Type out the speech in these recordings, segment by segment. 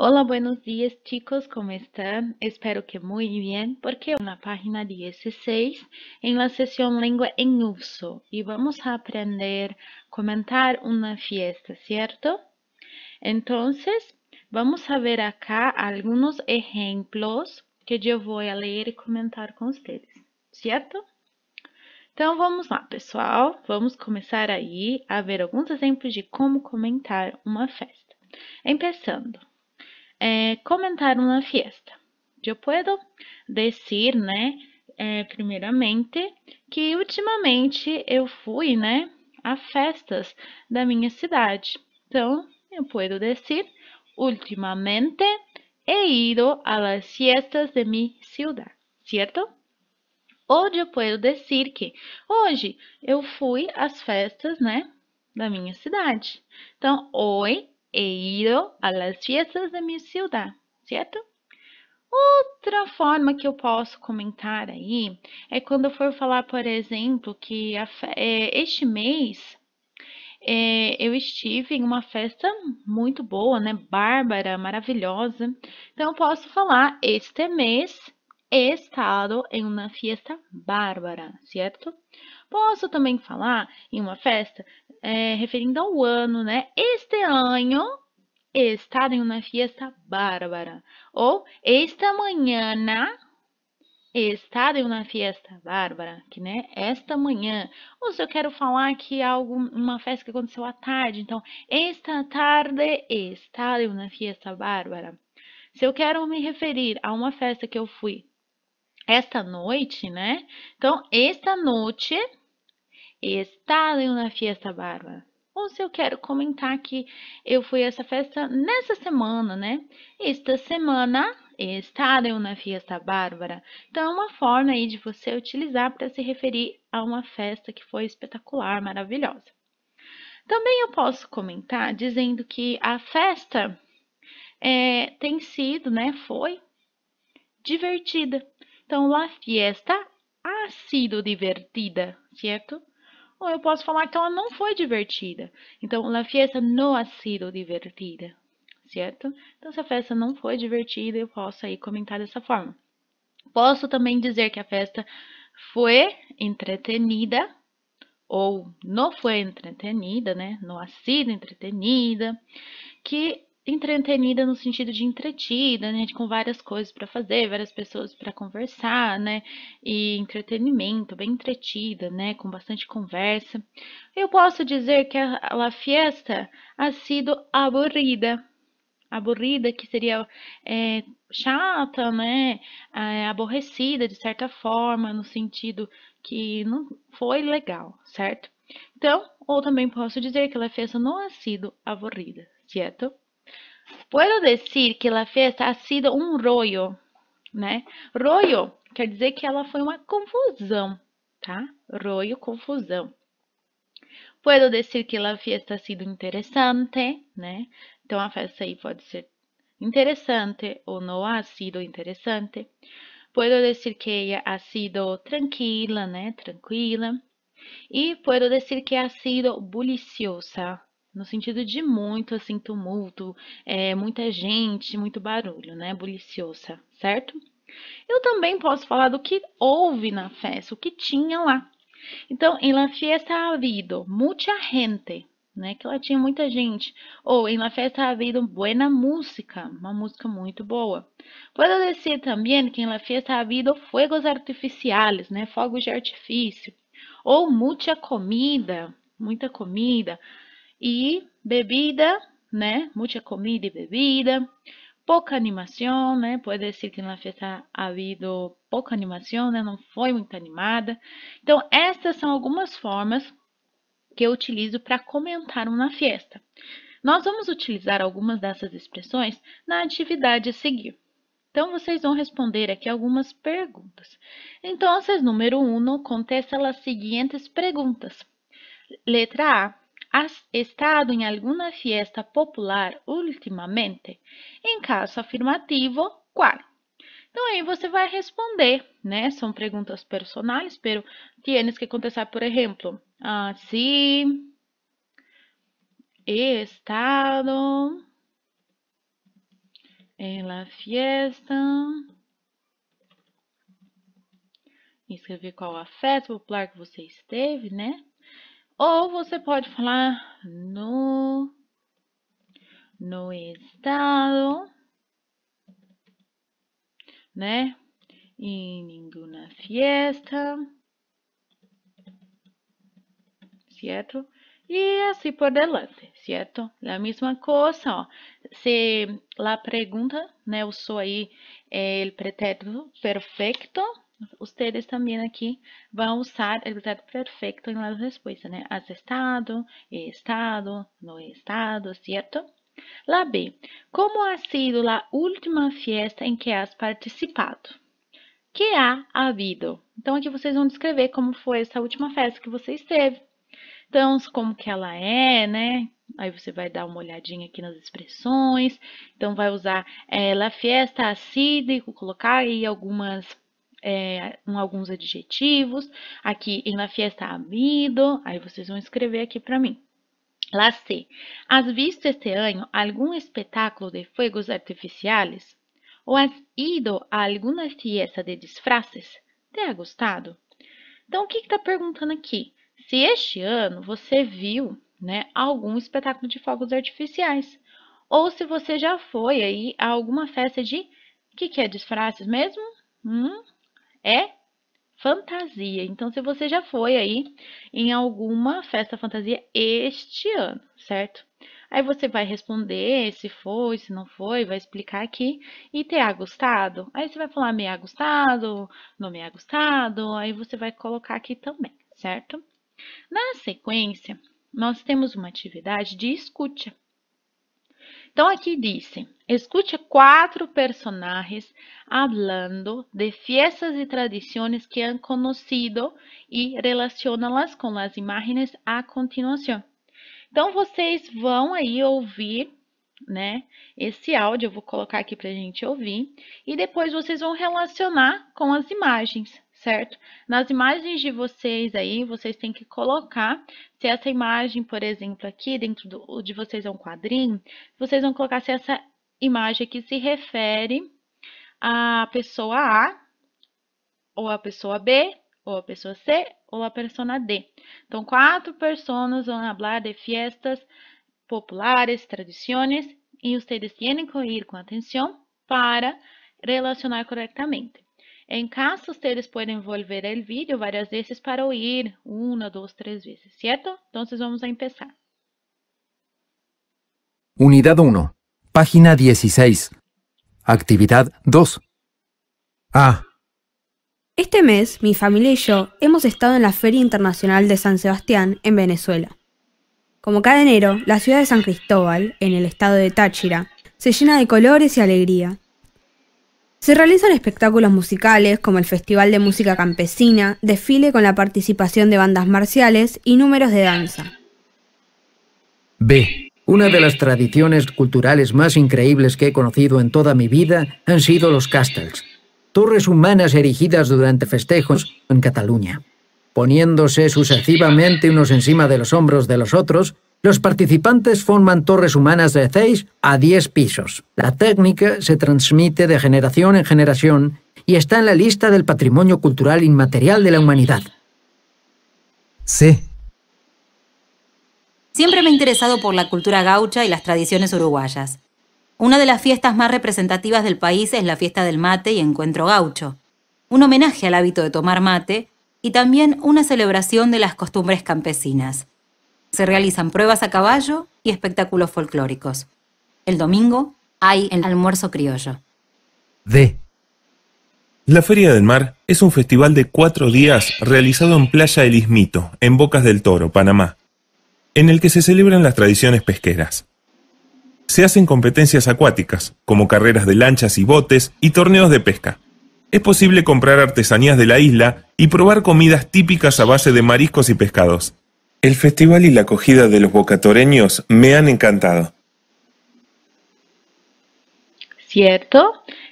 Olá, buenos dias, chicos, Como estão? Espero que muito bem. porque na página 16, em la sessão Lengua em Uso, e vamos a aprender comentar uma fiesta, certo? Então, vamos a ver acá alguns exemplos que eu vou ler leer comentar com vocês, certo? Então, vamos lá, pessoal. Vamos começar aí a ver alguns exemplos de como comentar uma festa. Começando é, comentar uma festa. Eu posso dizer, né, é, primeiramente, que ultimamente eu fui, né, a festas da minha cidade. Então, eu posso dizer, ultimamente he ido a las fiestas de mi ciudad, certo? Ou eu posso dizer que hoje eu fui às festas, né, da minha cidade. Então, hoje He ido a las fiestas da minha ciudad, certo? Outra forma que eu posso comentar aí é quando eu for falar, por exemplo, que a, é, este mês é, eu estive em uma festa muito boa, né? Bárbara, maravilhosa. Então, eu posso falar este mês He estado em uma fiesta bárbara, certo? Posso também falar em uma festa é, referindo ao ano, né? Este ano he estado em uma fiesta bárbara. Ou esta manhã he estado em uma fiesta bárbara, que né? Esta manhã. Ou se eu quero falar que algo, uma festa que aconteceu à tarde, então esta tarde he estado em uma fiesta bárbara. Se eu quero me referir a uma festa que eu fui esta noite, né? Então, esta noite estarei na fiesta festa bárbara. Ou se eu quero comentar que eu fui a essa festa nessa semana, né? Esta semana estarei na fiesta festa bárbara. Então, é uma forma aí de você utilizar para se referir a uma festa que foi espetacular, maravilhosa. Também eu posso comentar dizendo que a festa é, tem sido, né, foi divertida. Então, la fiesta ha sido divertida, certo? Ou eu posso falar que ela não foi divertida. Então, la fiesta no ha sido divertida, certo? Então, se a festa não foi divertida, eu posso aí comentar dessa forma. Posso também dizer que a festa foi entretenida ou não foi entretenida, né? Não ha sido entretenida, que entretenida no sentido de entretida, né, com várias coisas para fazer, várias pessoas para conversar, né, e entretenimento, bem entretida, né, com bastante conversa. Eu posso dizer que a, festa fiesta ha sido aburrida, aburrida que seria é, chata, né, é, aborrecida de certa forma, no sentido que não foi legal, certo? Então, ou também posso dizer que a festa não ha sido aburrida, certo? Puedo decir que la fiesta ha sido un rollo, né? Rollo quer dizer que ela foi uma confusão, tá? Rollo, confusão. Puedo decir que la fiesta ha sido interessante, né? Então a festa aí pode ser interessante ou não ha sido interessante. Puedo decir que ella ha sido tranquila, né? Tranquila. E puedo decir que ha sido bulliciosa, no sentido de muito assim tumulto, é, muita gente, muito barulho, né? Buliciosa, certo? Eu também posso falar do que houve na festa, o que tinha lá. Então, em la fiesta ha habido mucha gente, né? Que lá tinha muita gente. Ou em la fiesta ha habido buena música, uma música muito boa. Puedo dizer também que em la fiesta ha habido fuegos artificiales, né? Fogos de artifício. Ou muita comida, muita comida e bebida, né? Muita comida e bebida. Pouca animação, né? Pode dizer que na festa havido pouca animação, né? Não foi muito animada. Então, estas são algumas formas que eu utilizo para comentar uma festa. Nós vamos utilizar algumas dessas expressões na atividade a seguir. Então, vocês vão responder aqui algumas perguntas. Então, número 1, contesta as seguintes perguntas. Letra A. Has estado em alguma fiesta popular ultimamente? Em caso afirmativo, qual? Então aí você vai responder, né? São perguntas personais, pero tienes que contestar, por exemplo, ah, he estado em la fiesta. Escrever qual a festa popular que você esteve, né? Ou você pode falar no, no estado, né? Em nenhuma fiesta, certo? E assim por delante, certo? É a mesma coisa, ó. Se a pergunta, né? Eu sou aí o eh, pretérito perfeito, ustedes também aqui vão a usar o plural perfeito em la resposta, né? Has estado, he estado, no he estado, certo? La B. Como ha sido a última fiesta em que has participado? Que ha habido? Então, aqui vocês vão descrever como foi essa última festa que você esteve. Então, como que ela é, né? Aí você vai dar uma olhadinha aqui nas expressões. Então, vai usar é, la fiesta, ha sido, colocar aí algumas é, alguns adjetivos. Aqui, em la fiesta ha habido, aí vocês vão escrever aqui para mim. Lá C. Has visto este ano algum espetáculo de fogos artificiais? Ou has ido a alguma fiesta de disfraces? Te ha gostado? Então, o que está perguntando aqui? Se este ano você viu né, algum espetáculo de fogos artificiais. Ou se você já foi aí a alguma festa de... O que, que é disfraces mesmo? Hum, é fantasia. Então, se você já foi aí em alguma festa fantasia este ano, certo? Aí você vai responder se foi, se não foi, vai explicar aqui e ter gostado. Aí você vai falar me ha gostado, não me ha gostado, aí você vai colocar aqui também, certo? Na sequência, nós temos uma atividade de escuta. Então, aqui dizem, escute quatro personagens falando de festas e tradições que han conhecido e relaciona-las com as imagens a continuação. Então, vocês vão aí ouvir né, esse áudio, eu vou colocar aqui para a gente ouvir, e depois vocês vão relacionar com as imagens, certo? Nas imagens de vocês aí, vocês têm que colocar, se essa imagem, por exemplo, aqui dentro do, de vocês é um quadrinho, vocês vão colocar se essa imagem aqui se refere à pessoa A, ou à pessoa B, ou à pessoa C, ou à persona D. Então, quatro pessoas vão falar de fiestas populares, tradições, e vocês têm que ir com atenção para relacionar corretamente. En caso, ustedes pueden volver el vídeo varias veces para oír, una, dos, tres veces, ¿cierto? Entonces vamos a empezar. Unidad 1, página 16, actividad 2. A. Este mes, mi familia y yo hemos estado en la Feria Internacional de San Sebastián, en Venezuela. Como cada enero, la ciudad de San Cristóbal, en el estado de Táchira, se llena de colores y alegría, se realizan espectáculos musicales como el Festival de Música Campesina, desfile con la participación de bandas marciales y números de danza. B. Una de las tradiciones culturales más increíbles que he conocido en toda mi vida han sido los castells, torres humanas erigidas durante festejos en Cataluña, poniéndose sucesivamente unos encima de los hombros de los otros los participantes forman torres humanas de 6 a 10 pisos. La técnica se transmite de generación en generación y está en la lista del patrimonio cultural inmaterial de la humanidad. Sí. Siempre me he interesado por la cultura gaucha y las tradiciones uruguayas. Una de las fiestas más representativas del país es la fiesta del mate y encuentro gaucho, un homenaje al hábito de tomar mate y también una celebración de las costumbres campesinas. Se realizan pruebas a caballo y espectáculos folclóricos. El domingo hay el almuerzo criollo. D. La Feria del Mar es un festival de cuatro días realizado en Playa El Ismito, en Bocas del Toro, Panamá, en el que se celebran las tradiciones pesqueras. Se hacen competencias acuáticas, como carreras de lanchas y botes y torneos de pesca. Es posible comprar artesanías de la isla y probar comidas típicas a base de mariscos y pescados. El festival y la acogida de los bocatoreños me han encantado. Certo?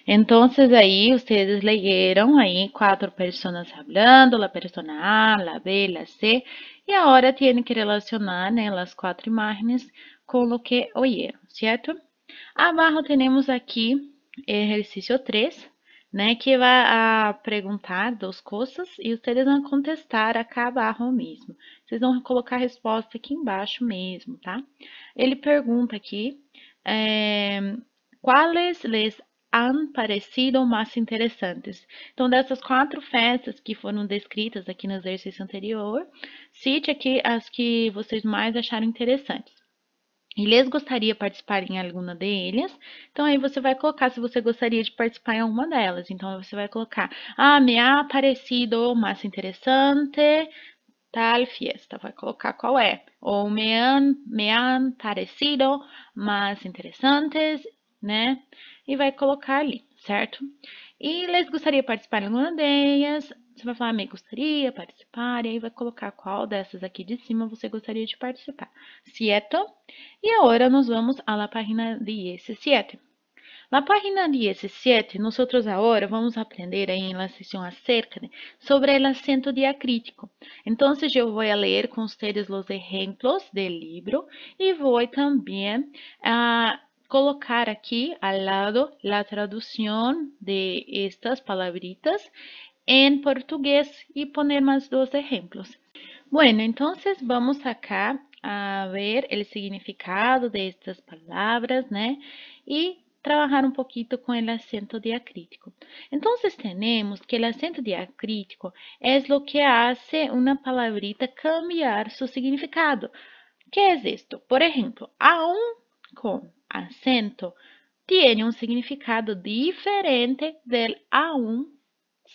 Então, aí, vocês leram aí quatro pessoas falando, a pessoa A, a B, a C, e agora tem que relacionar né, as quatro imágenes com o que oyeron, certo? Abaixo temos aqui exercício 3, né, que vai a perguntar duas coisas e vocês vão contestar acá abaixo mesmo. Vocês vão colocar a resposta aqui embaixo mesmo, tá? Ele pergunta aqui, é, quais les han parecido mais interessantes? Então, dessas quatro festas que foram descritas aqui no exercício anterior, cite aqui as que vocês mais acharam interessantes. Eles gostaria de participar em alguma delas, então aí você vai colocar se você gostaria de participar em alguma delas. Então você vai colocar, ah, me ha parecido mais interessante tal fiesta, vai colocar qual é, ou me han, me han parecido mais interessantes, né? E vai colocar ali, certo? E les gostaria de participar de alguma delas, você vai falar me gostaria de participar, e aí vai colocar qual dessas aqui de cima você gostaria de participar, sieto E agora nós vamos à la página de esse certo. Na página 17, outros agora vamos aprender ahí en acerca sobre o acento diacrítico. Então, eu vou a leer com os los ejemplos del libro y também vou colocar aqui ao lado a tradução de estas palavritas em português e poner mais dois exemplos. Bueno, então, vamos acá a ver o significado de estas palavras, né? E trabalhar um pouquinho com o acento diacrítico. Então, temos que o acento diacrítico é o que faz uma palavrinha cambiar seu significado. que é isso? Por exemplo, aún com acento tem um significado diferente do aún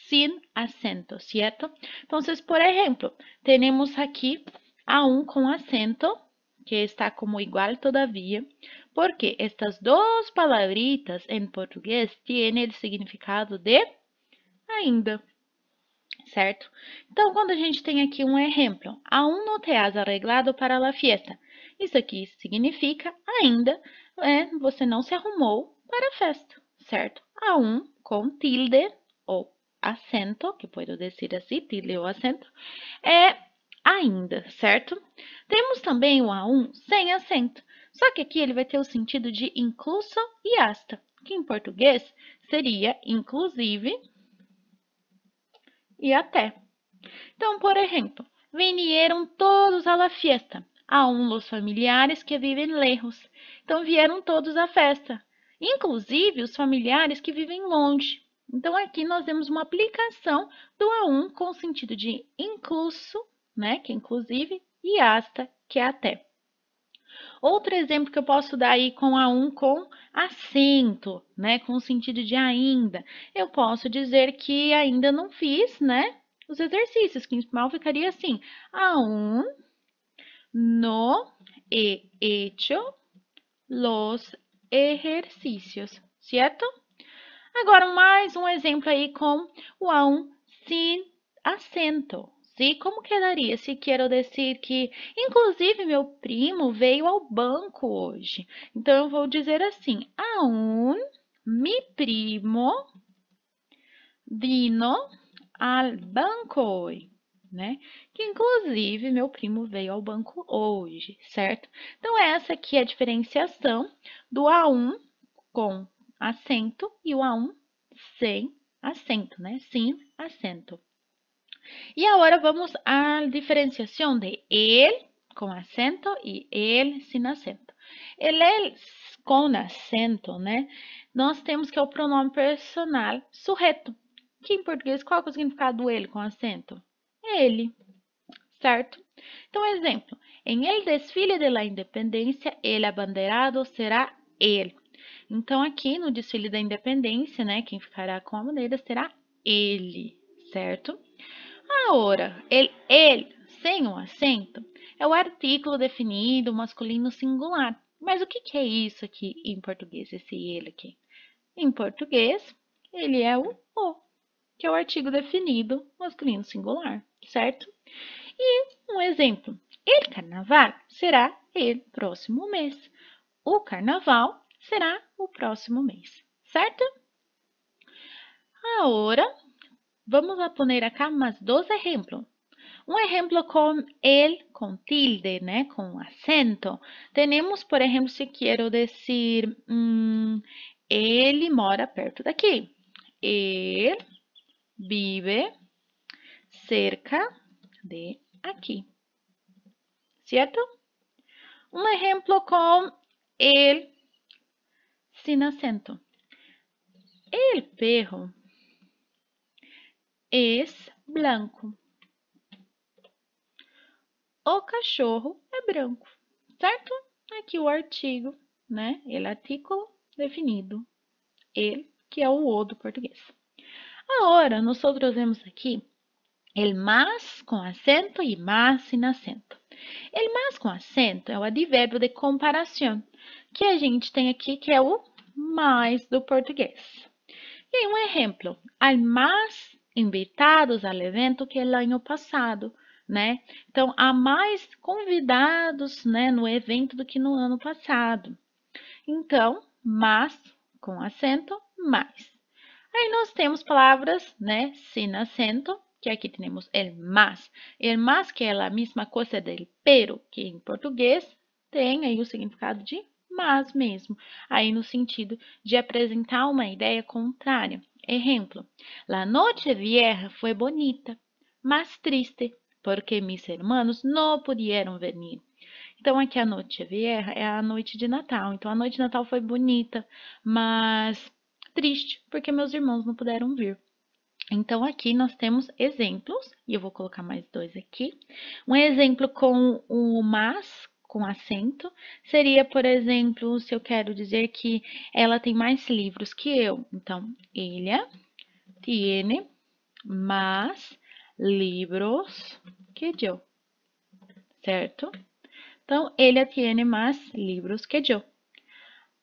sin acento, certo? Então, por exemplo, temos aqui aún com acento, que está como igual todavia porque estas duas palavritas em português têm o significado de ainda, certo? Então, quando a gente tem aqui um exemplo, um não te has arreglado para a festa. isso aqui significa ainda é, você não se arrumou para a festa, certo? um com tilde ou acento, que posso dizer assim, tilde ou acento, é ainda, certo? Temos também o a um sem acento. Só que aqui ele vai ter o sentido de incluso e hasta, que em português seria inclusive e até. Então, por exemplo, vinieron todos a la fiesta, um los familiares que vivem lejos. Então, vieram todos à festa, inclusive os familiares que vivem longe. Então, aqui nós temos uma aplicação do A1 com o sentido de incluso, né, que é inclusive, e hasta, que é até. Outro exemplo que eu posso dar aí com a um com acento, né, com o sentido de ainda. Eu posso dizer que ainda não fiz, né, os exercícios, que mal ficaria assim: a um no e hecho los exercícios, certo? Agora, mais um exemplo aí com o a um sin acento e como quedaria se quero dizer que, inclusive, meu primo veio ao banco hoje. Então, eu vou dizer assim, aún mi primo vino al banco hoy, né? Que, inclusive, meu primo veio ao banco hoje, certo? Então, essa aqui é a diferenciação do A1 com acento e o A1 sem acento, né? Sim, acento. E agora vamos à diferenciação de ele com acento e ele sem acento. Ele com acento, né? Nós temos que é o pronome personal sujeito, que em português qual é o significado ele com acento? Ele, certo? Então, exemplo, em el desfile de la independência, el abanderado será ele. Então, aqui no desfile da independência, né, quem ficará com a bandeira será ele, certo? A ele, ele, sem um acento, é o artículo definido masculino singular. Mas o que, que é isso aqui em português, esse ele aqui? Em português, ele é o o, que é o artigo definido masculino singular, certo? E um exemplo, ele carnaval será ele próximo mês. O carnaval será o próximo mês, certo? Agora, Vamos a poner acá más dos ejemplos. Un ejemplo con el, con tilde, né? con acento. Tenemos, por ejemplo, si quiero decir, um, mm, ele mora perto daqui. Él vive cerca de aquí. ¿Cierto? Un ejemplo con el sin acento. El perro es blanco. O cachorro é branco, certo? Aqui o artigo, né? Ele é artículo definido. ele que é o o do português. Agora, nós temos aqui el mais com acento e mais sem acento. El mais com acento é o advérbio de comparação, que a gente tem aqui, que é o mais do português. E um exemplo, al invitados ao evento que é o ano passado, né? Então, há mais convidados né, no evento do que no ano passado. Então, mas, com acento, mais. Aí nós temos palavras, né, sem acento, que aqui temos el mais, El mais que é a mesma coisa del pero, que em português tem aí o significado de mas mesmo, aí no sentido de apresentar uma ideia contrária. Exemplo: La noche vieja foi bonita, mas triste, porque mis hermanos não pudieron venir. Então, aqui a noite vieja é a noite de Natal. Então, a noite de Natal foi bonita, mas triste, porque meus irmãos não puderam vir. Então, aqui nós temos exemplos, e eu vou colocar mais dois aqui. Um exemplo com o mas, com acento seria, por exemplo, se eu quero dizer que ela tem mais livros que eu. Então, ella tiene más libros que eu. Certo? Então, ella tiene más libros que eu.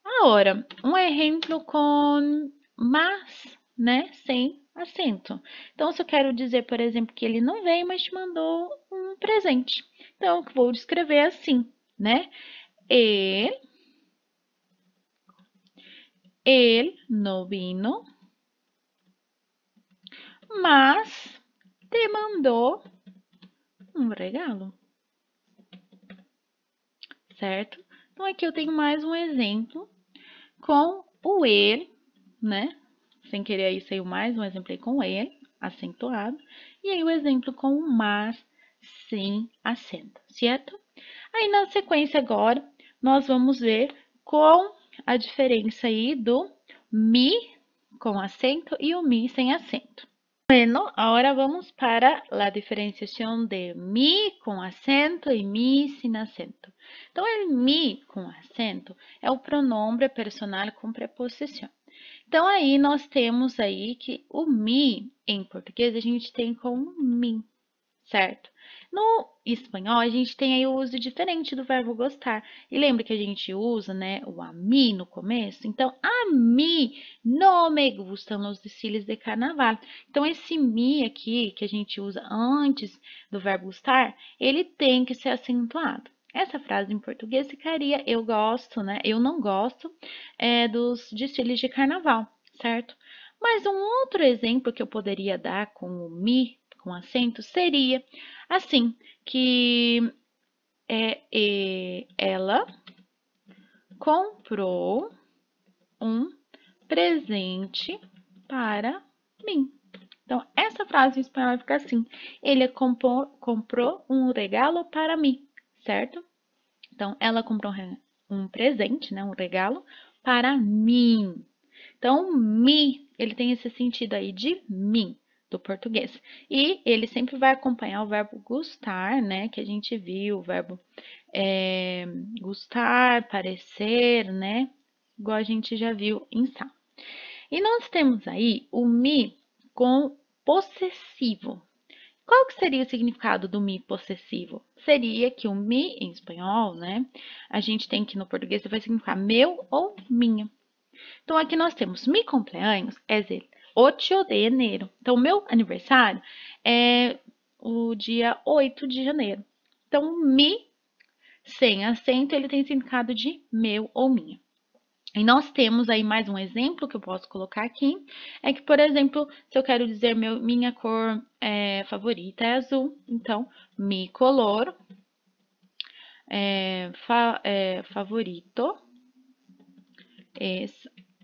Agora, um exemplo com mas, né, sem acento. Então, se eu quero dizer, por exemplo, que ele não veio, mas te mandou um presente. Então, eu vou descrever assim né? Él, él no vino, mas te mandou um regalo. Certo? Então, aqui eu tenho mais um exemplo com o ele, né? Sem querer aí saiu mais um exemplo aí com ele, acentuado. E aí o exemplo com o mas sem acento, certo? Aí, na sequência agora, nós vamos ver com a diferença aí do mi com acento e o mi sem acento. Bueno, agora vamos para a diferenciação de mi com acento e mi sem acento. Então, o mi com acento é o pronome personal com preposição. Então, aí nós temos aí que o mi, em português, a gente tem com mim certo? No espanhol, a gente tem aí o uso diferente do verbo gostar. E lembra que a gente usa né, o a mi no começo? Então, a mi no me gustan os desfiles de carnaval. Então, esse mi aqui, que a gente usa antes do verbo gostar, ele tem que ser acentuado. Essa frase em português ficaria eu gosto, né? Eu não gosto é, dos desfiles de carnaval, certo? Mas um outro exemplo que eu poderia dar com o mi com acento seria assim, que é, é, ela comprou um presente para mim. Então, essa frase em espanhol vai ficar assim. Ele compor, comprou um regalo para mim, certo? Então, ela comprou um presente, né, um regalo, para mim. Então, me, ele tem esse sentido aí de mim do português. E ele sempre vai acompanhar o verbo gostar, né? Que a gente viu, o verbo é, gostar, parecer, né? Igual a gente já viu em sa. E nós temos aí o mi com possessivo. Qual que seria o significado do mi possessivo? Seria que o mi em espanhol, né? A gente tem que no português vai significar meu ou minha. Então aqui nós temos mi cumpleaños, é decir, 8 de janeiro. É então, meu aniversário é o dia 8 de janeiro. Então, mi, sem acento, ele tem significado de meu ou minha. E nós temos aí mais um exemplo que eu posso colocar aqui. É que, por exemplo, se eu quero dizer meu, minha cor é, favorita é azul, então, mi color é, fa, é, favorito é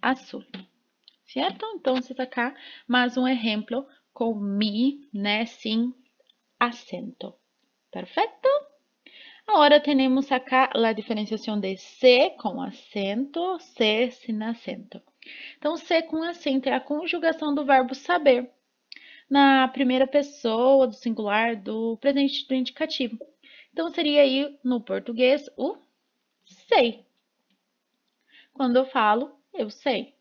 azul. Certo, então acá mais um exemplo com mi, né, sin acento. Perfeito. Agora temos acá a diferenciação de C com acento, C sem acento. Então, C com acento é a conjugação do verbo saber na primeira pessoa do singular do presente do indicativo. Então, seria aí no português o sei. Quando eu falo, eu sei.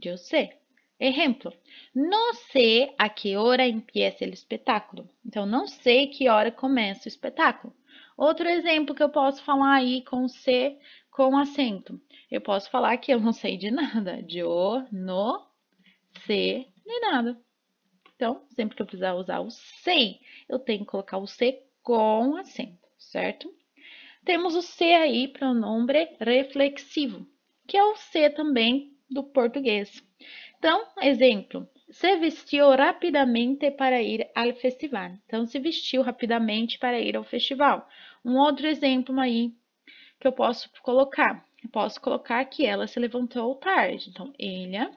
Yo sé. Exemplo, não sei a que hora empieza o espetáculo. Então, não sei que hora começa o espetáculo. Outro exemplo que eu posso falar aí com C com acento. Eu posso falar que eu não sei de nada. de o, no se, nem nada. Então, sempre que eu precisar usar o sei, eu tenho que colocar o C com acento, certo? Temos o C aí, nome reflexivo, que é o C também do português. Então, exemplo, se vestiu rapidamente para ir ao festival. Então, se vestiu rapidamente para ir ao festival. Um outro exemplo aí que eu posso colocar. Eu posso colocar que ela se levantou tarde. Então, ela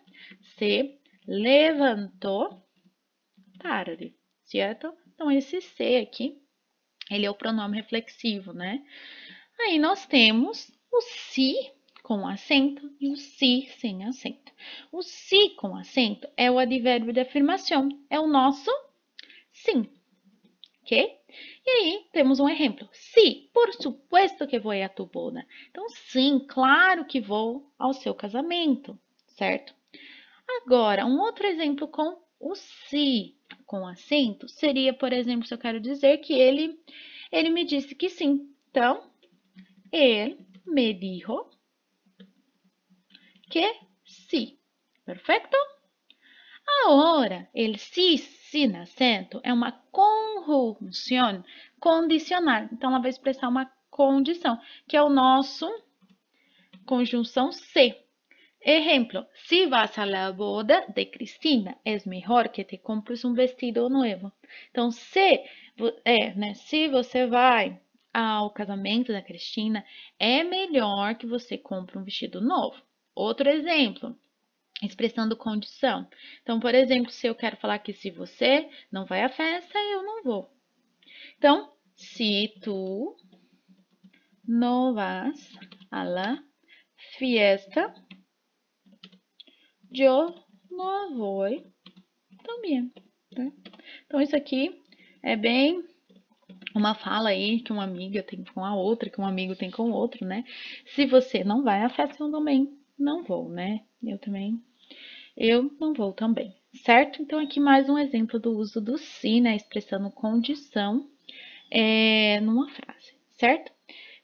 se levantou tarde, certo? Então, esse se aqui, ele é o pronome reflexivo, né? Aí, nós temos o se com acento e o se sem acento. O se com acento é o advérbio de afirmação, é o nosso sim. Ok? E aí, temos um exemplo. se, por supuesto que vou à tu boda. Então, sim, claro que vou ao seu casamento, certo? Agora, um outro exemplo com o se, com acento, seria, por exemplo, se eu quero dizer que ele, ele me disse que sim. Então, ele me dijo que si. Perfeito? Agora, o si sin acento é uma conjunção condicional. Então, ela vai expressar uma condição, que é o nosso conjunção se. Exemplo, Se vas a la boda de Cristina, é melhor que te compres um vestido novo. Então, se, é, né, se você vai ao casamento da Cristina, é melhor que você compre um vestido novo. Outro exemplo, expressando condição. Então, por exemplo, se eu quero falar que se você não vai à festa, eu não vou. Então, se tu não vas à la fiesta, eu não vou também. Tá? Então, isso aqui é bem uma fala aí que uma amiga tem com a outra, que um amigo tem com o outro, né? Se você não vai à festa, eu também não vou, né? Eu também. Eu não vou também, certo? Então, aqui mais um exemplo do uso do se, né? Expressando condição é, numa frase, certo?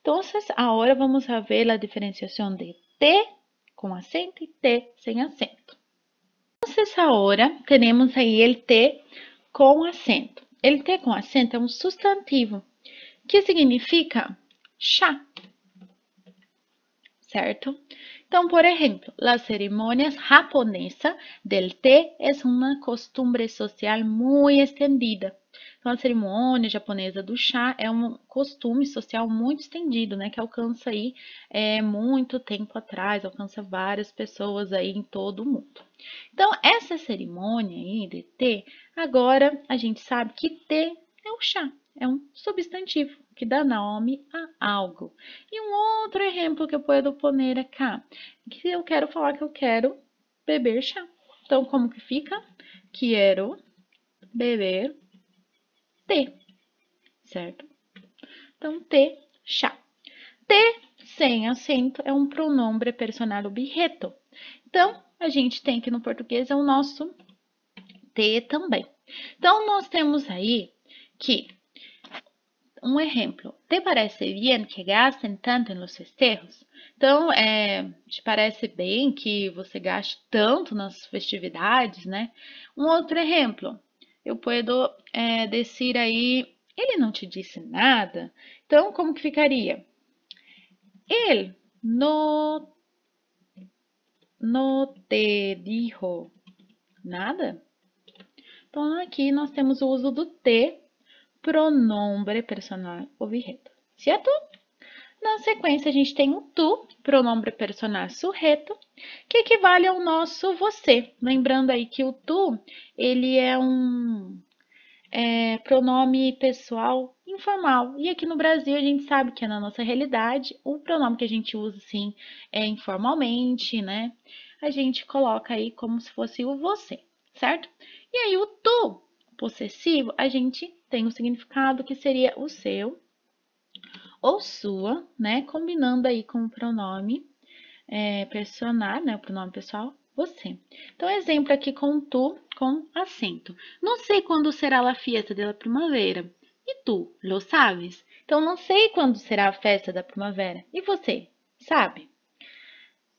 Então, agora vamos ver a diferenciação de t com acento e t sem acento. Então, hora temos aí el te com acento. Ele te com acento é um substantivo que significa chá, certo? Então, por exemplo, a cerimônia japonesa del té é uma costumbre social muito extendida. Então, a cerimônia japonesa do chá é um costume social muito estendido, né? Que alcança aí é, muito tempo atrás, alcança várias pessoas aí em todo o mundo. Então, essa cerimônia aí de té, agora a gente sabe que té é o chá, é um substantivo, que dá nome a algo. E um outro exemplo que eu posso poner acá, é que eu quero falar que eu quero beber chá. Então, como que fica? Quero beber té, certo? Então, té, chá. Té, sem acento, é um pronombre personal objeto. Então, a gente tem que no português é o nosso T também. Então, nós temos aí que un ejemplo, ¿te parece bien que gasten tanto en los festejos? Então, é, te parece bem que você gaste tanto nas festividades, né? Um outro exemplo, eu posso é, aí, ele não te disse nada, então como que ficaria? Ele não, não te dijo nada? Então, aqui nós temos o uso do te pronombre personal Se objeto, certo? Na sequência, a gente tem o tu, pronombre personal sujeito, que equivale ao nosso você. Lembrando aí que o tu, ele é um é, pronome pessoal informal. E aqui no Brasil, a gente sabe que é na nossa realidade, o pronome que a gente usa, assim, é informalmente, né? A gente coloca aí como se fosse o você, certo? E aí, o tu possessivo, a gente tem um significado que seria o seu ou sua, né? Combinando aí com o pronome é, personal, né? O pronome pessoal, você. Então, exemplo aqui com tu, com acento. Não sei quando será a festa da primavera. E tu, lo sabes? Então, não sei quando será a festa da primavera. E você, sabe?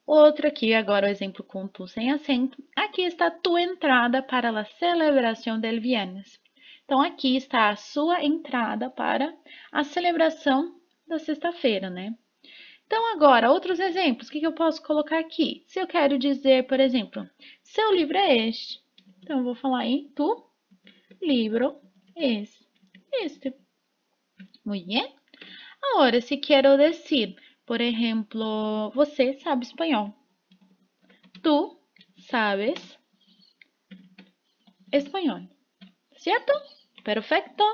Outro aqui, agora o exemplo com tu sem acento. Aqui está tu entrada para a celebração del viernes. Então, aqui está a sua entrada para a celebração da sexta-feira, né? Então, agora, outros exemplos. O que, eu posso colocar aqui? Se eu quero dizer, por exemplo, seu livro é este. Então, eu vou falar em tu livro es este. muito bem. Agora, se quero dizer por ejemplo, você sabe espanhol. Tú sabes espanhol. ¿Cierto? Perfecto.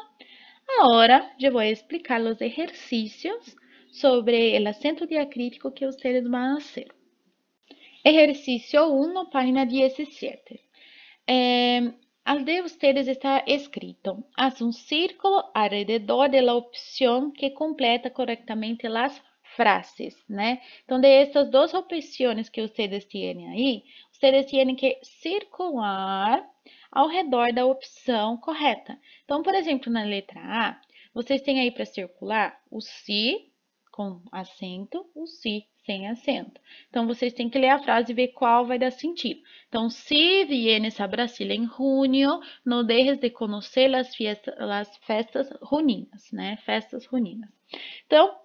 Agora, eu vou explicar os exercícios sobre o acento diacrítico que vocês vão fazer. Exercício 1, página 17. Eh, al de ustedes está escrito, haz un círculo alrededor de la opción que completa correctamente las frases, né? Então, de duas opções que vocês têm aí, vocês têm que circular ao redor da opção correta. Então, por exemplo, na letra A, vocês têm aí para circular o se com acento, o se sem acento. Então, vocês têm que ler a frase e ver qual vai dar sentido. Então, se vienes a Brasília em junho, não deixes de conhecer as festas, as festas runinas, né? Festas runinas. Então,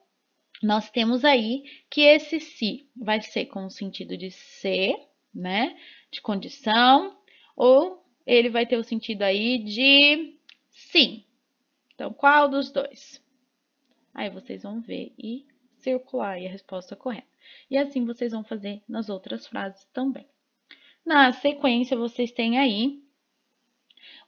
nós temos aí que esse se vai ser com o sentido de ser, né, de condição, ou ele vai ter o sentido aí de sim. Então, qual dos dois? Aí vocês vão ver e circular aí a resposta correta. E assim vocês vão fazer nas outras frases também. Na sequência, vocês têm aí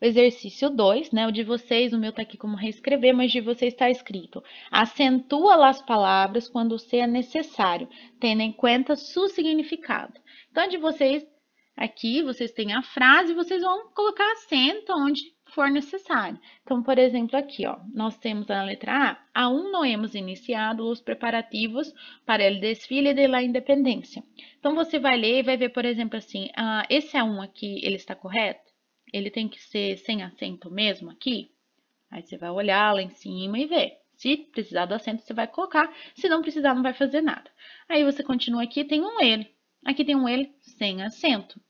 o exercício 2, né, o de vocês, o meu está aqui como reescrever, mas de vocês está escrito. Acentua as palavras quando o é necessário, tendo em conta seu significado. Então, de vocês, aqui, vocês têm a frase e vocês vão colocar acento onde for necessário. Então, por exemplo, aqui, ó, nós temos na letra A, aún não hemos iniciado os preparativos para o desfile de la independência. Então, você vai ler e vai ver, por exemplo, assim, ah, esse a é um aqui, ele está correto? ele tem que ser sem acento mesmo aqui? Aí você vai olhar lá em cima e ver. Se precisar do acento, você vai colocar. Se não precisar, não vai fazer nada. Aí você continua aqui, tem um ele. Aqui tem um ele sem acento.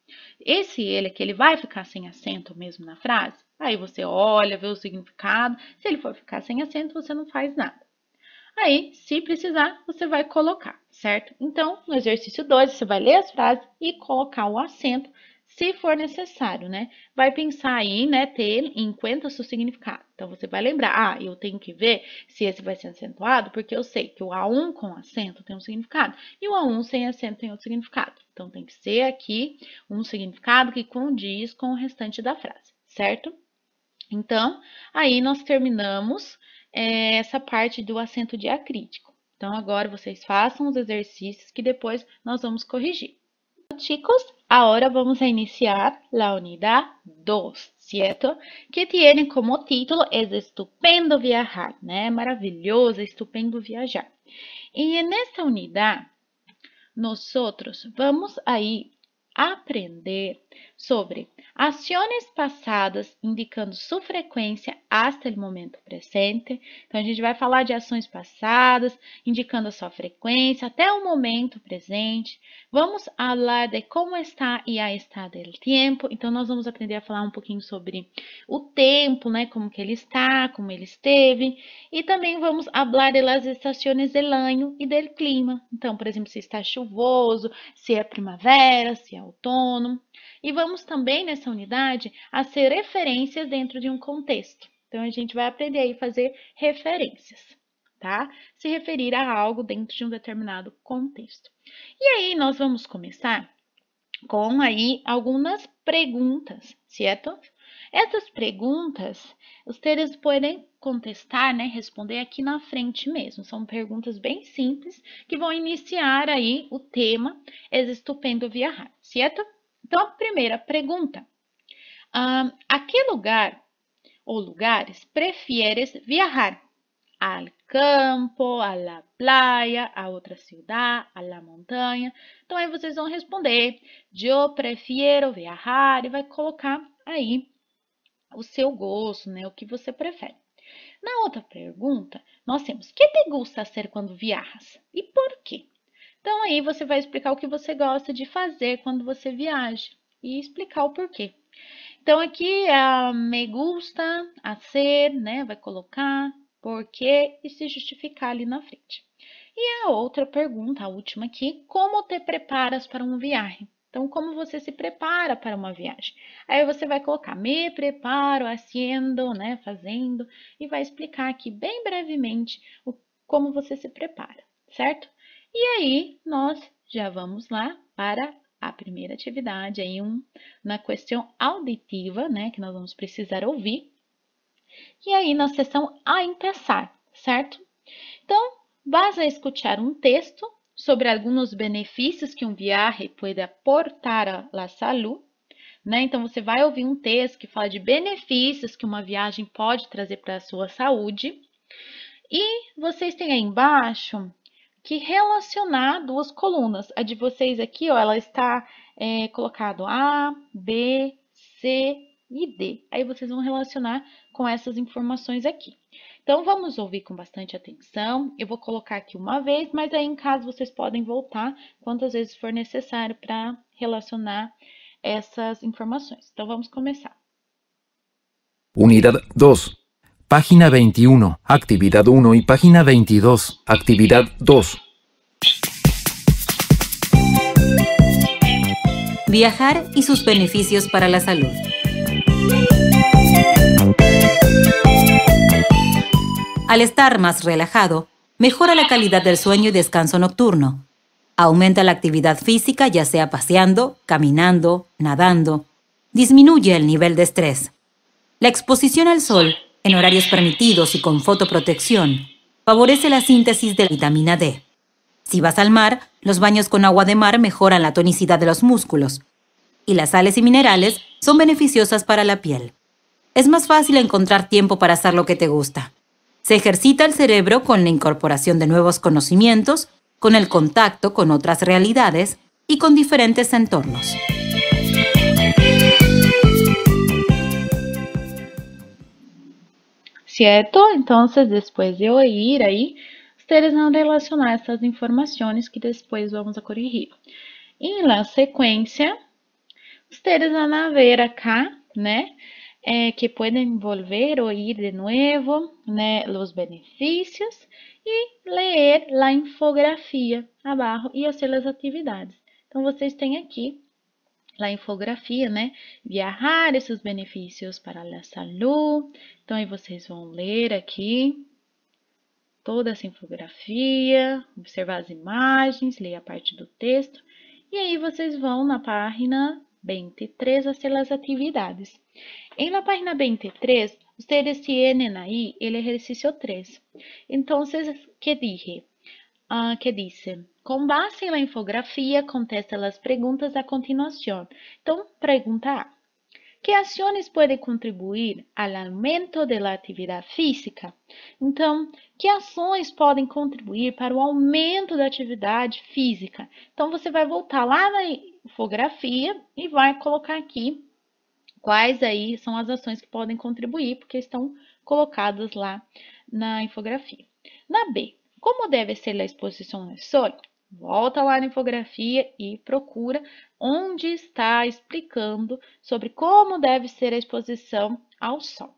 Esse ele aqui, ele vai ficar sem acento mesmo na frase? Aí você olha, vê o significado. Se ele for ficar sem acento, você não faz nada. Aí, se precisar, você vai colocar, certo? Então, no exercício 2, você vai ler as frases e colocar o acento se for necessário, né? Vai pensar aí, né, ter em conta o seu significado. Então, você vai lembrar, ah, eu tenho que ver se esse vai ser acentuado, porque eu sei que o A1 com acento tem um significado e o A1 sem acento tem outro significado. Então, tem que ser aqui um significado que condiz com o restante da frase, certo? Então, aí nós terminamos é, essa parte do acento diacrítico. Então, agora vocês façam os exercícios que depois nós vamos corrigir. Chicos, Agora vamos iniciar a unidade 2, certo? Que tem como título Es estupendo viajar, né? Maravilhoso, estupendo viajar. E nesta unidade, nós vamos aí aprender sobre ações passadas indicando sua frequência até o momento presente. Então, a gente vai falar de ações passadas indicando a sua frequência até o momento presente. Vamos falar de como está e a está do tempo. Então, nós vamos aprender a falar um pouquinho sobre o tempo, né? Como que ele está, como ele esteve. E também vamos falar de las estaciones ano e do clima. Então, por exemplo, se está chuvoso, se é primavera, se é outono. E vamos também, nessa unidade, a ser referências dentro de um contexto. Então, a gente vai aprender a fazer referências, tá? Se referir a algo dentro de um determinado contexto. E aí, nós vamos começar com aí algumas perguntas, certo? Essas perguntas, os teles podem contestar, né, responder aqui na frente mesmo. São perguntas bem simples que vão iniciar aí o tema estupendo Via Rádio, certo? Então, a primeira pergunta: A que lugar ou lugares prefieres viajar? Al campo, à la praia, a outra cidade, à la montanha. Então, aí vocês vão responder: Eu prefiro viajar e vai colocar aí o seu gosto, né? O que você prefere. Na outra pergunta, nós temos: Que te gusta ser quando viajas e por quê? Então aí você vai explicar o que você gosta de fazer quando você viaja e explicar o porquê. Então aqui é a me gusta, a ser, né, vai colocar porquê e se justificar ali na frente. E a outra pergunta, a última aqui, como te preparas para uma viagem? Então, como você se prepara para uma viagem? Aí você vai colocar me preparo, haciendo, né, fazendo, e vai explicar aqui bem brevemente o, como você se prepara, certo? E aí, nós já vamos lá para a primeira atividade, aí um, na questão auditiva, né, que nós vamos precisar ouvir. E aí, na sessão a empezar, certo? Então, basta a um texto sobre alguns benefícios que um viaje pode aportar à saúde, né? Então, você vai ouvir um texto que fala de benefícios que uma viagem pode trazer para a sua saúde. E vocês têm aí embaixo que relacionar duas colunas. A de vocês aqui, ó, ela está é, colocado A, B, C e D. Aí vocês vão relacionar com essas informações aqui. Então, vamos ouvir com bastante atenção. Eu vou colocar aqui uma vez, mas aí em casa vocês podem voltar quantas vezes for necessário para relacionar essas informações. Então, vamos começar. Unidade 2. Página 21, actividad 1 y página 22, actividad 2. Viajar y sus beneficios para la salud. Al estar más relajado, mejora la calidad del sueño y descanso nocturno. Aumenta la actividad física, ya sea paseando, caminando, nadando. Disminuye el nivel de estrés. La exposición al sol en horarios permitidos y con fotoprotección, favorece la síntesis de la vitamina D. Si vas al mar, los baños con agua de mar mejoran la tonicidad de los músculos y las sales y minerales son beneficiosas para la piel. Es más fácil encontrar tiempo para hacer lo que te gusta. Se ejercita el cerebro con la incorporación de nuevos conocimientos, con el contacto con otras realidades y con diferentes entornos. certo? então, depois de ir aí, vocês vão relacionar essas informações que depois vamos corrigir. E na sequência, vocês vão ver acá, né? Eh, que podem volver ouvir de novo, né? Os benefícios e ler a infografia abaixo e fazer as atividades. Então, vocês têm aqui la infografia, né? Viajar esses benefícios para a saúde. Então, aí vocês vão ler aqui toda essa infografia, observar as imagens, ler a parte do texto. E aí vocês vão na página 23 ser las atividades. Em la página 23, ustedes tienen ele é exercício 3. o que dije? uh, que disse? Com base na infografia, contesta as perguntas a continuação. Então, pergunta A. Que ações podem contribuir ao aumento da atividade física? Então, que ações podem contribuir para o aumento da atividade física? Então, você vai voltar lá na infografia e vai colocar aqui quais aí são as ações que podem contribuir, porque estão colocadas lá na infografia. Na B, como deve ser a exposição ao sol? Volta lá na infografia e procura onde está explicando sobre como deve ser a exposição ao sol.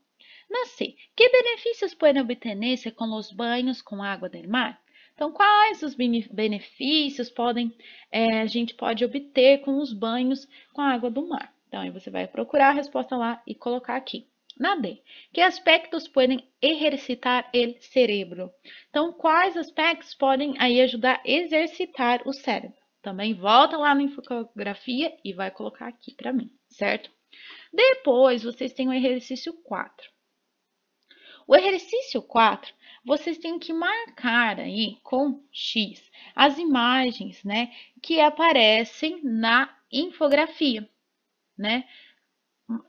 Não sei. que benefícios podem obter-se com os banhos com água do mar? Então, quais os benefícios podem, é, a gente pode obter com os banhos com a água do mar? Então, aí você vai procurar a resposta lá e colocar aqui. Na D, que aspectos podem exercitar o cérebro? Então, quais aspectos podem aí ajudar a exercitar o cérebro? Também volta lá na infografia e vai colocar aqui para mim, certo? Depois, vocês têm o exercício 4. O exercício 4, vocês têm que marcar aí com X as imagens, né, que aparecem na infografia, né?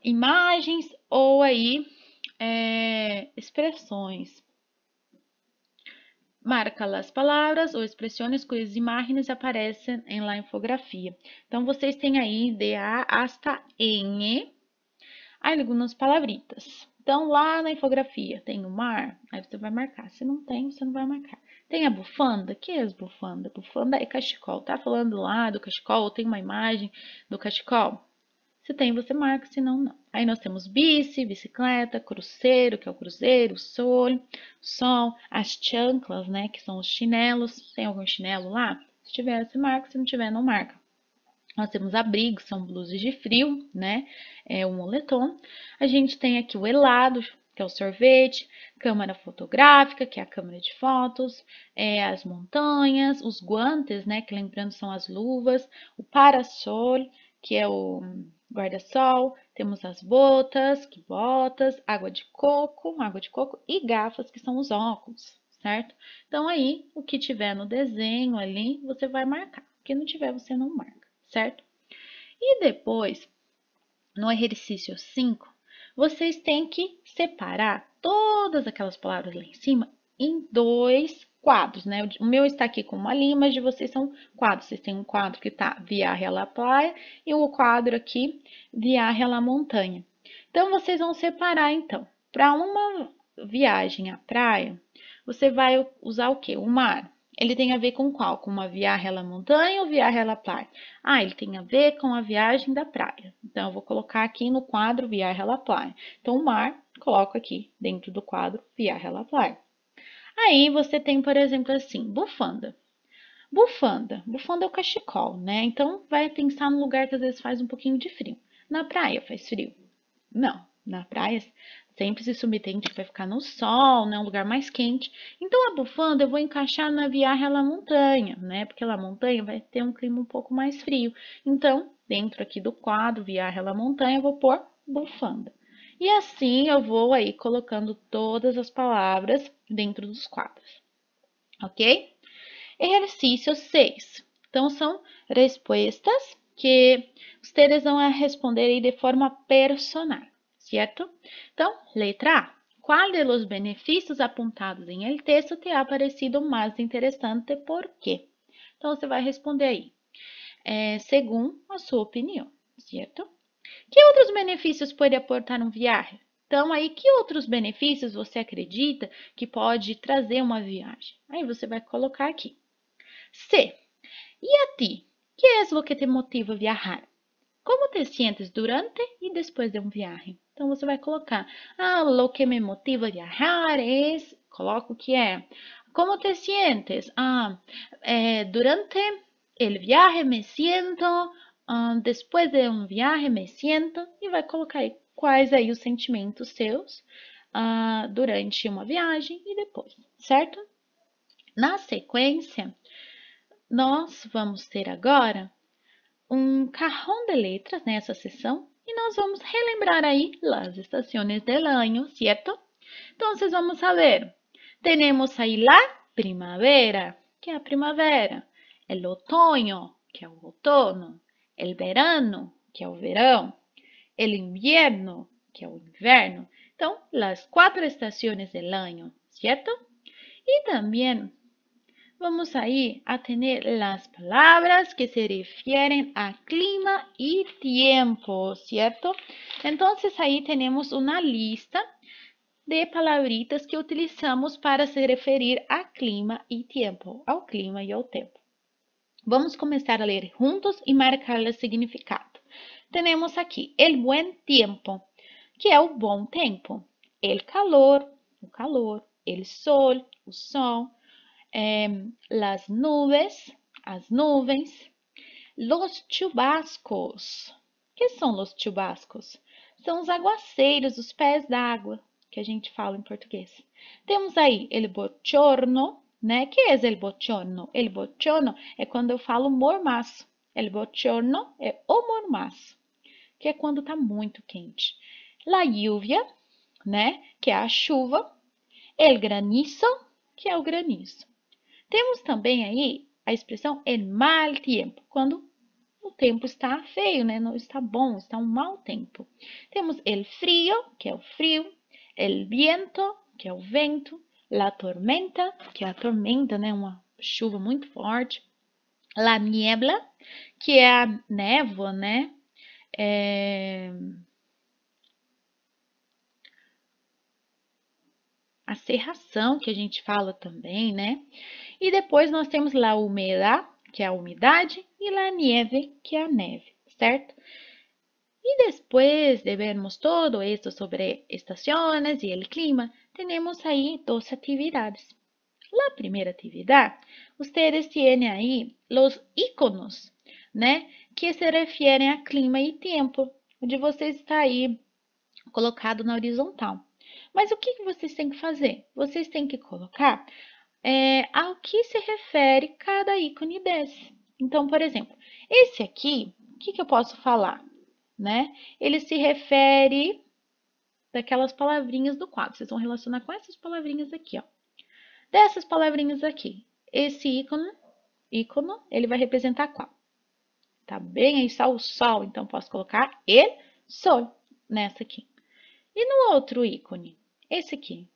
imagens ou aí é, expressões. Marca lá as palavras ou expressões cujas imagens aparecem em la infografia. Então, vocês têm aí de A hasta N, algumas palavritas. Então, lá na infografia tem o mar, aí você vai marcar. Se não tem, você não vai marcar. Tem a bufanda, que é as bufanda? Bufanda é cachecol. Tá falando lá do cachecol, tem uma imagem do cachecol? Se tem, você marca, se não, não. Aí nós temos bici, bicicleta, cruzeiro, que é o cruzeiro, sol, sol, as chanclas, né, que são os chinelos. Tem algum chinelo lá? Se tiver, você marca, se não tiver, não marca. Nós temos abrigos, são blusas de frio, né, é o moletom. A gente tem aqui o helado, que é o sorvete, câmara fotográfica, que é a câmera de fotos, é, as montanhas, os guantes, né, que lembrando são as luvas, o parasol, que é o guarda-sol, temos as botas, que botas, água de coco, água de coco e gafas, que são os óculos, certo? Então, aí, o que tiver no desenho ali, você vai marcar. O que não tiver, você não marca, certo? E depois, no exercício 5, vocês têm que separar todas aquelas palavras lá em cima em dois quadros, né? O meu está aqui com uma linha, mas de vocês são quadros. Vocês têm um quadro que está via la praia e o um quadro aqui via la montanha. Então, vocês vão separar, então. Para uma viagem à praia, você vai usar o quê? O mar. Ele tem a ver com qual? Com uma viagem à montanha ou viagem à praia? Ah, ele tem a ver com a viagem da praia. Então, eu vou colocar aqui no quadro viagem à praia. Então, o mar, coloco aqui dentro do quadro viagem à praia. Aí você tem, por exemplo, assim, bufanda. Bufanda. Bufanda é o cachecol, né? Então, vai pensar num lugar que às vezes faz um pouquinho de frio. Na praia faz frio? Não. Na praia sempre se subtende que vai ficar no sol, né? Um lugar mais quente. Então, a bufanda eu vou encaixar na viarra La Montanha, né? Porque La Montanha vai ter um clima um pouco mais frio. Então, dentro aqui do quadro, viarra La Montanha, eu vou pôr bufanda. E assim eu vou aí colocando todas as palavras dentro dos quadros, ok? Exercício 6. Então, são respostas que vocês vão responder aí de forma personal, certo? Então, letra A. Qual de los benefícios apontados em el texto te ha parecido mais interessante por quê? Então, você vai responder aí, é, segundo a sua opinião, certo? Que outros benefícios pode aportar um VR? Então, aí, que outros benefícios você acredita que pode trazer uma viagem? Aí você vai colocar aqui. C. E a ti? Que é o que te motiva a viajar? Como te sientes durante e depois de um viagem? Então, você vai colocar, ah, o que me motiva a viajar é, coloca o que é. Como te sientes? Ah, eh, durante el viaje me siento depois de é um viaje me siento, e vai colocar aí quais aí os sentimentos seus uh, durante uma viagem e depois, certo? Na sequência, nós vamos ter agora um carrão de letras nessa sessão e nós vamos relembrar aí as estações del año, certo? Então, vamos saber. Temos aí la primavera, que é a primavera. El é otoño, que é o outono. el verano, que é o verão, el invierno, que é o inverno. Então, las cuatro estaciones del año, ¿cierto? Y también vamos ahí a tener las palabras que se refieren a clima y tiempo, ¿cierto? Entonces ahí tenemos una lista de palabritas que utilizamos para se referir a clima y tiempo, al clima y al tempo. Vamos começar a ler juntos e marcar o significado. Temos aqui el buen tiempo, que é o bom tempo. El calor, o calor. El sol, o sol. Eh, las nubes, as nuvens. Los chubascos. que são los chubascos? São os aguaceiros, os pés d'água, que a gente fala em português. Temos aí el bochorno, né? Que é el bochorno? El bochorno é quando eu falo mormaço. El bochorno é o mormaço, que é quando está muito quente. La lluvia, né? Que é a chuva. El granizo, que é o granizo. Temos também aí a expressão el mal tiempo, quando o tempo está feio, né? Não está bom, está um mau tempo. Temos el frio, que é o frio, el viento, que é o vento, la tormenta, que é a tormenta, né, uma chuva muito forte, la niebla, que é a névoa, né, é... a cerração, que a gente fala também, né, e depois nós temos la humedad, que é a umidade, e la nieve, que é a neve, certo? E depois de vermos todo isso sobre estações e o clima, temos aí duas atividades. Na primeira atividade, vocês tienen aí os íconos, né, que se referem a clima e tempo, onde você está aí colocado na horizontal. Mas o que vocês têm que fazer? Vocês têm que colocar é, ao que se refere cada ícone desse. Então, por exemplo, esse aqui, o que, que eu posso falar? Né? Ele se refere daquelas palavrinhas do quadro. Vocês vão relacionar com essas palavrinhas aqui, ó. Dessas palavrinhas aqui, esse ícone, ícone, ele vai representar qual? Tá bem? Aí está o sol, então posso colocar el sol nessa aqui. E no outro ícone, esse aqui,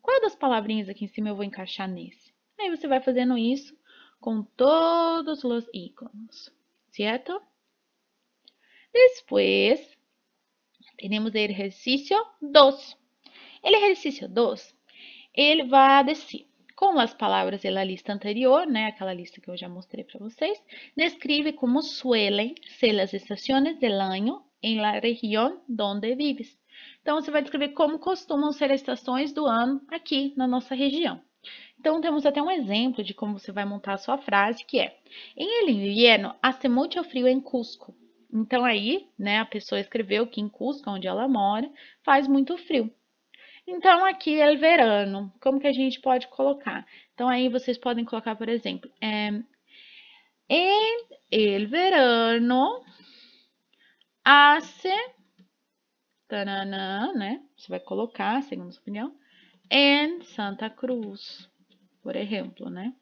qual das palavrinhas aqui em cima eu vou encaixar nesse? Aí você vai fazendo isso com todos os ícones, certo? Depois, temos o exercício 2. O exercício 2, ele vai descer. Como as palavras da lista anterior, né, aquela lista que eu já mostrei para vocês, descreve como suelen ser as estações do ano em la região donde vives. Então, você vai descrever como costumam ser as estações do ano aqui na nossa região. Então, temos até um exemplo de como você vai montar a sua frase, que é Em el invierno hace mucho frío en Cusco. Então aí, né, a pessoa escreveu que em Cusco, onde ela mora, faz muito frio. Então aqui é verano. Como que a gente pode colocar? Então aí vocês podem colocar, por exemplo, é, em el verano hace tananã, né? Você vai colocar, segundo sua opinião, em Santa Cruz, por exemplo, né?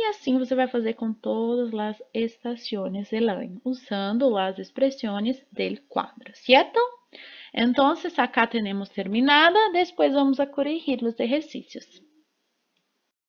E assim você vai fazer com todas as estações do ano, usando as expressões del quadro, certo? Então, acá temos terminada, depois vamos a corrigir os exercícios.